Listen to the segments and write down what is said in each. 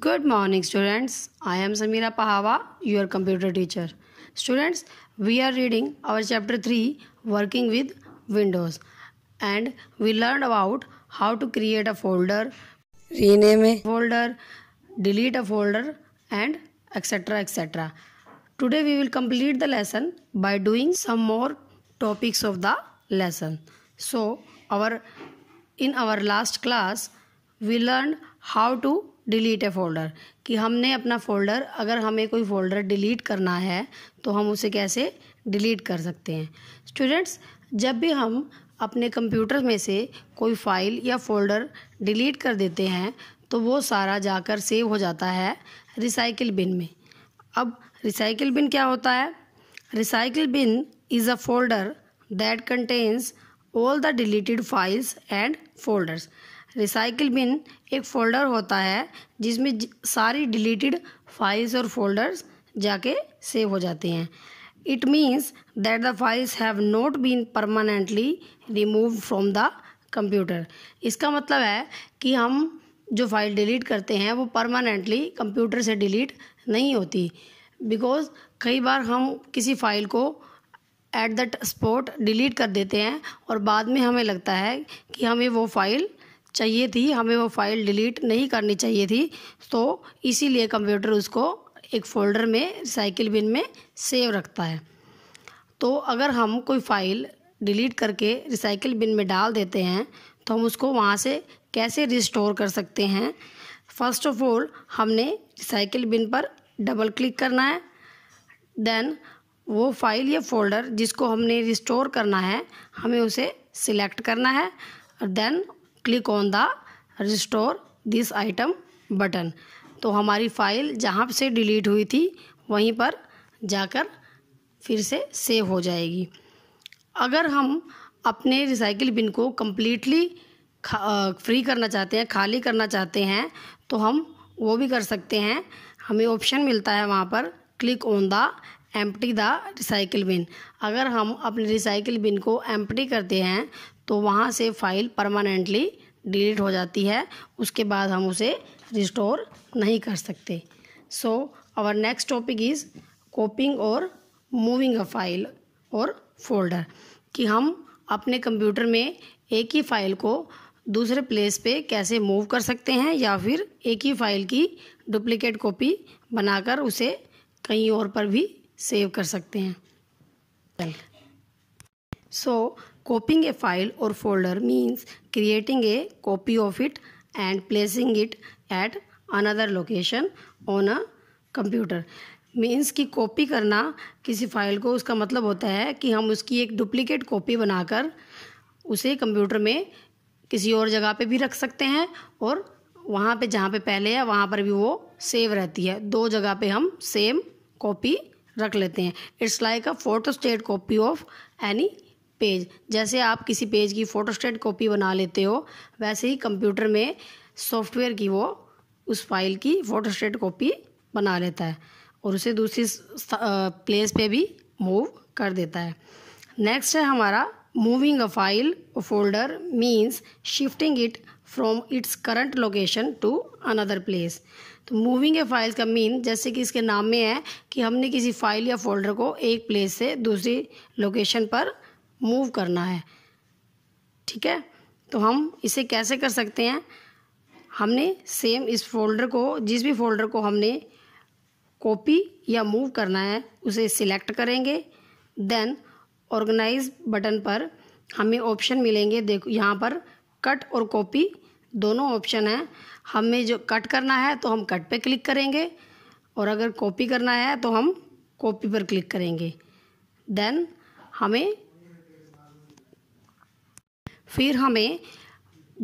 Good morning, students. I am Samira Pahawa, your computer teacher. Students, we are reading our chapter 3 Working with Windows, and we learned about how to create a folder, rename a folder, delete a folder, and etc. etc. Today, we will complete the lesson by doing some more topics of the lesson. So, our in our last class, we learned how to delete a folder कि हमने अपना folder अगर हमें कोई folder delete करना है तो हम उसे कैसे डिलीट कर सकते हैं स्टूडेंट्स जब भी हम अपने कंप्यूटर में से कोई फ़ाइल या फ़ोल्डर डिलीट कर देते हैं तो वो सारा जाकर सेव हो जाता है रिसाइकिल बिन में अब रिसाइकिल बिन क्या होता है recycle bin is a folder that contains all the deleted files and folders recycle bin एक फ़ोल्डर होता है जिसमें सारी डिलीटेड फाइल्स और फोल्डर्स जाके सेव हो जाते हैं it means that the files have not been permanently remove from the computer इसका मतलब है कि हम जो फाइल डिलीट करते हैं वो परमानेंटली कंप्यूटर से डिलीट नहीं होती बिकॉज कई बार हम किसी फाइल को एट दट स्पॉट डिलीट कर देते हैं और बाद में हमें लगता है कि हमें वो फाइल चाहिए थी हमें वो फ़ाइल डिलीट नहीं करनी चाहिए थी तो इसीलिए कंप्यूटर उसको एक फ़ोल्डर में साइकिल बिन में सेव रखता है तो अगर हम कोई फ़ाइल डिलीट करके रिसाइकिल बिन में डाल देते हैं तो हम उसको वहाँ से कैसे रिस्टोर कर सकते हैं फर्स्ट ऑफ ऑल हमने रिसाइकिल बिन पर डबल क्लिक करना है देन वो फाइल या फोल्डर जिसको हमने रिस्टोर करना है हमें उसे सिलेक्ट करना है और then click on the restore this item button तो हमारी फ़ाइल जहाँ से डिलीट हुई थी वहीं पर जाकर फिर से सेव हो जाएगी अगर हम अपने रिसाइकिल बिन को कम्प्लीटली फ्री करना चाहते हैं खाली करना चाहते हैं तो हम वो भी कर सकते हैं हमें ऑप्शन मिलता है वहाँ पर click on the empty the recycle bin अगर हम अपने रिसाइकिल बिन को एम्प्टी करते हैं तो वहाँ से फ़ाइल परमानेंटली डिलीट हो जाती है उसके बाद हम उसे रिस्टोर नहीं कर सकते so our next topic is copying और मूविंग अ फाइल और फोल्डर कि हम अपने कंप्यूटर में एक ही फाइल को दूसरे प्लेस पे कैसे मूव कर सकते हैं या फिर एक ही फाइल की डुप्लीकेट कॉपी बनाकर उसे कहीं और पर भी सेव कर सकते हैं so Copying a file or folder means creating a copy of it and placing it at another location on a computer. Means कि कॉपी करना किसी फाइल को उसका मतलब होता है कि हम उसकी एक डुप्लीकेट कॉपी बनाकर उसे कंप्यूटर में किसी और जगह पे भी रख सकते हैं और वहाँ पे जहाँ पे पहले है वहाँ पर भी वो सेव रहती है दो जगह पे हम सेम कॉपी रख लेते हैं it's like a photostat copy of any page जैसे आप किसी पेज की फ़ोटोस्टेट कॉपी बना लेते हो वैसे ही कंप्यूटर में सॉफ्टवेयर की वो उस फाइल की फ़ोटोस्टेट कॉपी बना लेता है और उसे दूसरी प्लेस uh, पे भी मूव कर देता है नेक्स्ट है हमारा moving a file folder means shifting it from its current location to another place तो मूविंग ए फाइल का मीन जैसे कि इसके नाम में है कि हमने किसी फाइल या फोल्डर को एक प्लेस से दूसरी लोकेशन पर मूव करना है ठीक है तो हम इसे कैसे कर सकते हैं हमने सेम इस फोल्डर को जिस भी फोल्डर को हमने कॉपी या मूव करना है उसे सिलेक्ट करेंगे देन ऑर्गेनाइज बटन पर हमें ऑप्शन मिलेंगे देखो यहाँ पर कट और कॉपी दोनों ऑप्शन हैं हमें जो कट करना है तो हम कट पे क्लिक करेंगे और अगर कॉपी करना है तो हम कॉपी पर क्लिक करेंगे देन हमें फिर हमें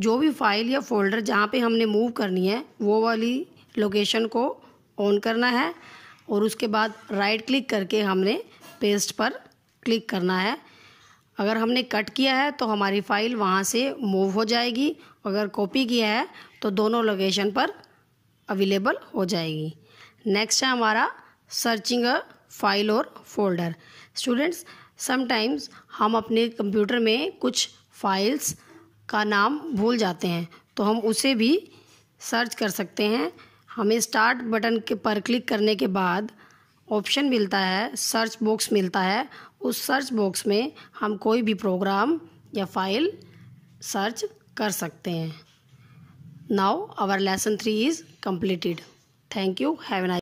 जो भी फाइल या फोल्डर जहाँ पे हमने मूव करनी है वो वाली लोकेशन को ऑन करना है और उसके बाद राइट क्लिक करके हमने पेस्ट पर क्लिक करना है अगर हमने कट किया है तो हमारी फ़ाइल वहाँ से मूव हो जाएगी अगर कॉपी किया है तो दोनों लोकेशन पर अवेलेबल हो जाएगी नेक्स्ट है हमारा सर्चिंग फाइल और फोल्डर स्टूडेंट्स समटाइम्स हम अपने कंप्यूटर में कुछ फाइल्स का नाम भूल जाते हैं तो हम उसे भी सर्च कर सकते हैं हमें स्टार्ट बटन के पर क्लिक करने के बाद ऑप्शन मिलता है सर्च बॉक्स मिलता है उस सर्च बॉक्स में हम कोई भी प्रोग्राम या फाइल सर्च कर सकते हैं now our lesson three is completed thank you have I